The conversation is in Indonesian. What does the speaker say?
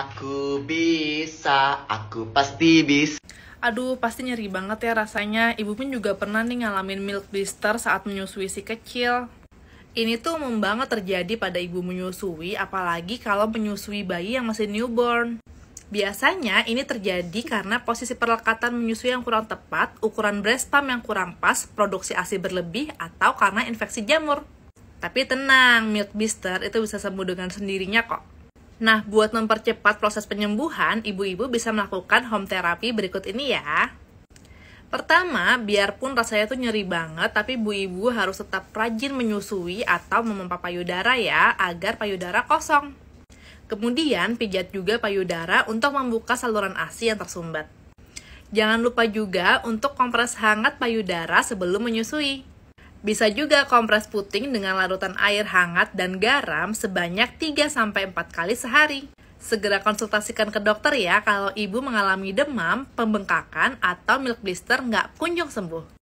Aku bisa, aku pasti bisa. Aduh, pasti nyeri banget ya rasanya. Ibu pun juga pernah nih ngalamin milk blister saat menyusui si kecil. Ini tuh umum banget terjadi pada ibu menyusui, apalagi kalau menyusui bayi yang masih newborn. Biasanya ini terjadi karena posisi perlekatan menyusui yang kurang tepat, ukuran breast pump yang kurang pas, produksi ASI berlebih, atau karena infeksi jamur. Tapi tenang, milk blister itu bisa sembuh dengan sendirinya kok. Nah, buat mempercepat proses penyembuhan, ibu-ibu bisa melakukan home therapy berikut ini ya. Pertama, biarpun rasanya tuh nyeri banget, tapi ibu ibu harus tetap rajin menyusui atau memompa payudara ya, agar payudara kosong. Kemudian, pijat juga payudara untuk membuka saluran ASI yang tersumbat. Jangan lupa juga untuk kompres hangat payudara sebelum menyusui. Bisa juga kompres puting dengan larutan air hangat dan garam sebanyak 3-4 kali sehari. Segera konsultasikan ke dokter ya kalau ibu mengalami demam, pembengkakan, atau milk blister nggak kunjung sembuh.